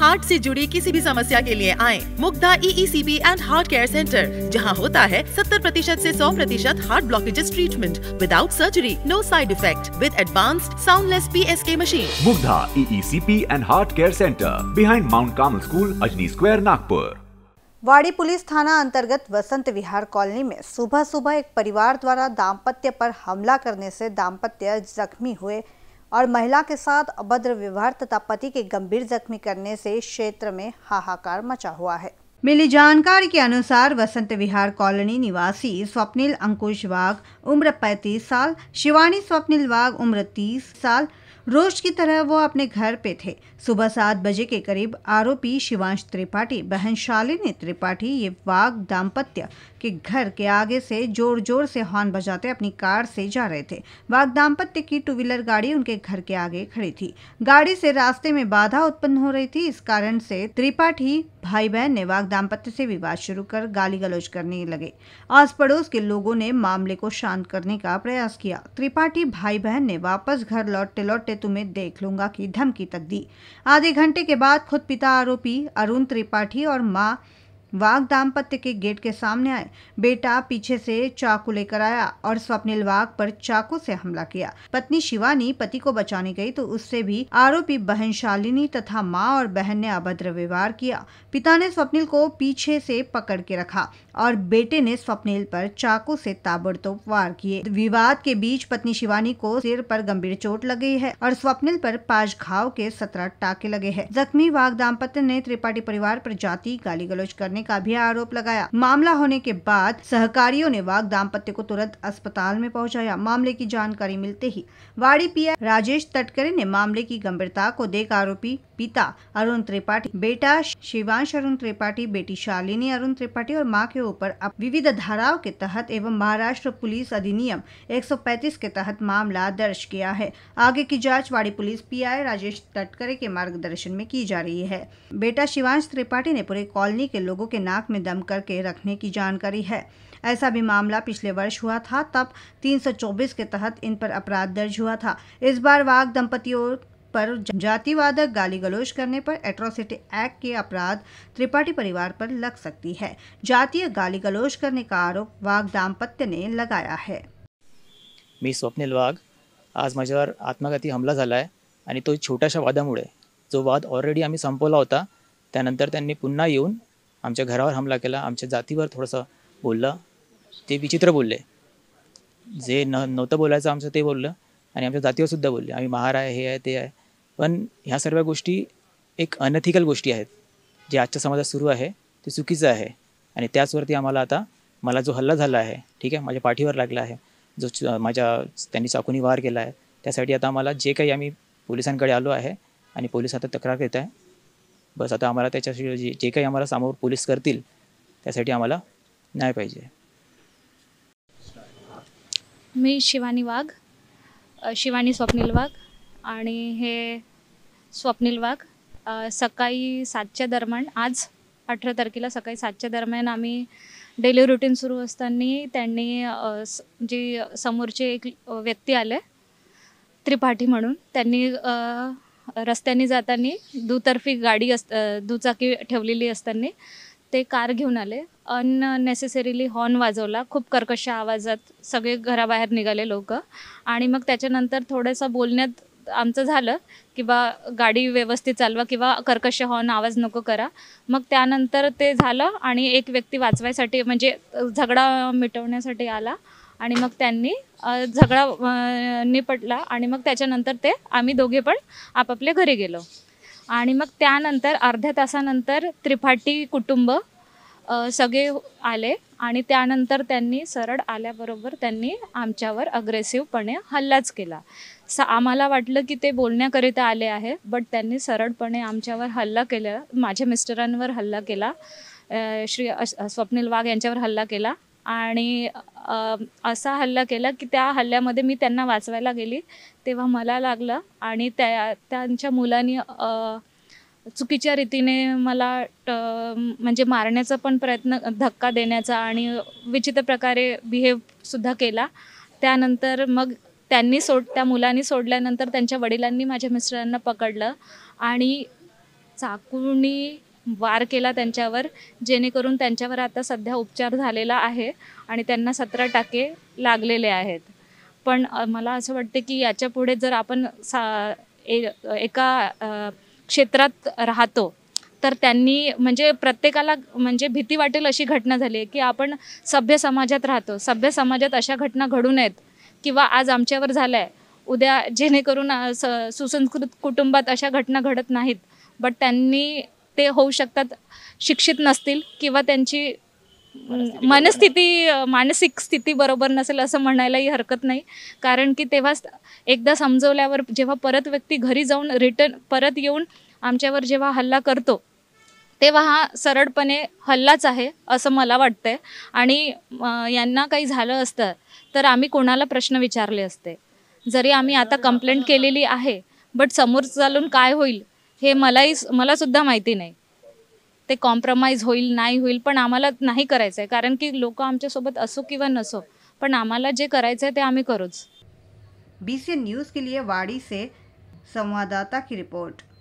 heart से जुड़ी किसी भी समस्या के लिए आए Mugdha EECP and heart care center जहां होता है 70 प्रतिशत ऐसी सौ प्रतिशत heart blockages treatment without surgery no side effect with advanced soundless P S K machine Mugdha EECP and heart care center behind Mount Carmel school Ajni square Nagpur Wadi police थाना अंतर्गत वसंत विहार colony में सुबह सुबह एक परिवार द्वारा दाम्पत्य पर हमला करने से दाम्पत्य जख्मी हुए और महिला के साथ अभद्र व्यवहार तथा पति के गंभीर जख्मी करने से क्षेत्र में हाहाकार मचा हुआ है मिली जानकारी के अनुसार वसंत विहार कॉलोनी निवासी स्वप्निल अंकुश वाघ उम्र 35 साल शिवानी स्वप्निल वाघ उम्र 30 साल रोज की तरह वो अपने घर पे थे सुबह सात बजे के करीब आरोपी शिवांश त्रिपाठी बहन शालिनी त्रिपाठी ये वाघ दाम्पत्य के घर के आगे से जोर जोर से हॉर्न बजाते अपनी कार से जा रहे थे वाघ दाम्पत्य की टू व्हीलर गाड़ी उनके घर के आगे खड़ी थी गाड़ी से रास्ते में बाधा उत्पन्न हो रही थी इस कारण से त्रिपाठी भाई बहन ने वाग दाम्पत्य से विवाद शुरू कर गाली गलौज करने लगे आस पड़ोस के लोगों ने मामले को शांत करने का प्रयास किया त्रिपाठी भाई बहन ने वापस घर लौटते लौटते तुम्हें देख लूंगा की धमकी तक दी आधे घंटे के बाद खुद पिता आरोपी अरुण त्रिपाठी और माँ वाघ दाम्पत्य के गेट के सामने आए बेटा पीछे से चाकू लेकर आया और स्वप्निल वाघ पर चाकू से हमला किया पत्नी शिवानी पति को बचाने गई तो उससे भी आरोपी बहन शालिनी तथा माँ और बहन ने अभद्र व्यवहार किया पिता ने स्वप्निल को पीछे से पकड़ के रखा और बेटे ने स्वप्निल पर चाकू से ताबड़तोब वार किए विवाद के बीच पत्नी शिवानी को सिर पर गंभीर चोट लग गई है और स्वप्निल पर पांच घाव के सत्रह टाके लगे हैं जख्मी वाघ दाम्पत्य ने त्रिपाठी परिवार पर जाति गाली गलोच करने का भी आरोप लगाया मामला होने के बाद सहकारियों ने वाघ दाम्पत्य को तुरंत अस्पताल में पहुंचाया मामले की जानकारी मिलते ही वाड़ी पीआई राजेश तटकरे ने मामले की गंभीरता को देख आरोपी पिता अरुण त्रिपाठी बेटा शिवांश अरुण त्रिपाठी बेटी शालिनी अरुण त्रिपाठी और माँ के ऊपर विविध धाराओं के तहत एवं महाराष्ट्र पुलिस अधिनियम 135 के तहत मामला दर्ज किया है आगे की जांच वाड़ी पुलिस पीआई राजेश तटकरे के मार्गदर्शन में की जा रही है बेटा शिवांश त्रिपाठी ने पूरे कॉलोनी के लोगों के नाक में दम करके रखने की जानकारी है ऐसा भी मामला पिछले वर्ष हुआ था तब 324 के तहत इन पर अपराध दर्ज हुआ था इस बार वाघ दंपतियों पर जातिवादक गाली गलोच करने पर एट्रोसिटी एक्ट के अपराध त्रिपाठी परिवार पर लग सकती है जातीय गाली गलोच करने का आरोप वाघ दाम्पत्य ने लगाया है मी स्वप्नील वाघ आज माझ्यावर आत्मघाती हमला झाला आहे आणि तो छोट्याशा वादामुळे जो वाद ऑलरेडी आम्ही संपवला होता त्यानंतर त्यांनी पुन्हा येऊन आमच्या घरावर हमला केला आमच्या जातीवर थोडंसं बोललं ते विचित्र बोलले जे न नव्हतं बोलायचं आमचं ते बोललं आणि आमच्या जातीवर सुद्धा बोलले आम्ही महार आहे हे आहे ते आहे पण ह्या सर्व गोष्टी एक अनथिकल गोष्टी आहेत जे आजच्या समाजात सुरू आहे ते चुकीचं आहे आणि त्याचवरती आम्हाला आता मला जो हल्ला झाला आहे ठीक आहे माझ्या पाठीवर लागला आहे जो माझ्या त्यांनी चाकूनी वार केला आहे त्यासाठी आता आम्हाला जे काही आम्ही पोलिसांकडे आलो आहे आणि पोलीस आता तक्रार देत आहे बस आता आम्हाला त्याच्याशी जे जे काही आम्हाला समोर पोलीस करतील त्यासाठी आम्हाला न्याय पाहिजे मी शिवानी वाघ शिवानी स्वप्नील वाघ आणि हे स्वप्नील वाघ सकाळी सातच्या दरम्यान आज अठरा तारखेला सकाळी सातच्या दरम्यान आम्ही डेली रुटीन सुरू असताना त्यांनी जी समोरचे एक व्यक्ती आले त्रिपाठी म्हणून त्यांनी रस्त्याने जाताना दुतर्फी गाडी अस दुचाकी ठेवलेली असताना ते कार घेऊन आले अननेसेसरीली हॉर्न वाजवला खूप कर्कश आवाजात सगळे घराबाहेर निघाले लोक आणि मग त्याच्यानंतर थोडंसं बोलण्यात आमचं झालं की बा गाडी व्यवस्थित चालवा किंवा कर्कश हॉर्न आवाज नको करा मग त्यानंतर ते झालं आणि एक व्यक्ती वाचवायसाठी म्हणजे झगडा मिटवण्यासाठी आला आणि मग त्यांनी झगडा निपटला आणि मग त्याच्यानंतर ते आम्ही दोघे पण आपापल्या घरी गेलो आणि मग त्यानंतर अर्ध्या तासानंतर त्रिपाठी कुटुंब सगळे आले आणि त्यानंतर त्यांनी सरळ आल्याबरोबर त्यांनी आमच्यावर अग्रेसिव्हपणे हल्लाच केला स आम्हाला वाटलं की ते बोलण्याकरिता आले आहे बट त्यांनी सरळपणे आमच्यावर हल्ला केला माझ्या मिस्टरांवर हल्ला केला श्री स्वप्नील वाघ यांच्यावर हल्ला केला आणि असा हल्ला केला की त्या हल्ल्यामध्ये मी त्यांना वाचवायला गेली तेव्हा मला लागलं आणि त्या त्यांच्या मुलांनी चुकीच्या रीतीने मला ट म्हणजे मारण्याचा पण प्रयत्न धक्का देण्याचा आणि विचित्र प्रकारे बिहेवसुद्धा केला त्यानंतर मग त्यांनी सोड त्या मुलांनी सोडल्यानंतर त्यांच्या वडिलांनी माझ्या मिस्टरांना पकडलं आणि चाकूनी वार केला त्यांच्यावर जेणेकरून त्यांच्यावर आता सध्या उपचार झालेला आहे आणि त्यांना सतरा टाके लागलेले आहेत पण मला असं वाटते की याच्यापुढे जर आपण सा ए एका क्षेत्रात राहतो तर त्यांनी म्हणजे प्रत्येकाला म्हणजे भीती वाटेल अशी घटना झाली आहे की आपण सभ्य समाजात राहतो सभ्य समाजात अशा घटना घडू नयेत किंवा आज आमच्यावर झालं आहे उद्या जेणेकरून स सुसंस्कृत कुटुंबात अशा घटना घडत नाहीत बट त्यांनी ते होऊ शकतात शिक्षित नसतील किंवा त्यांची मनस्थिती मानसिक स्थिती बरोबर नसेल असं म्हणायलाही हरकत नाही कारण की तेव्हा एकदा समजवल्यावर जेव्हा परत व्यक्ती घरी जाऊन रिटर्न परत येऊन आमच्यावर जेव्हा हल्ला करतो तेव्हा हा सरळपणे हल्लाच आहे असं मला वाटतंय आणि यांना काही झालं असतं तर आम्ही कोणाला प्रश्न विचारले असते जरी आम्ही आता कंप्लेंट केलेली आहे बट समोर चालून काय होईल हे मलाही मला सुद्धा माहिती नाही ते कॉम्प्रमाइज होईल नाही होईल पण आम्हाला नाही करायचं आहे कारण की लोक आमच्यासोबत असो किंवा नसो पण आम्हाला जे करायचं आहे ते आम्ही करूच बी सी न्यूज़ के लिए वाड़ी से संवाददाता की रिपोर्ट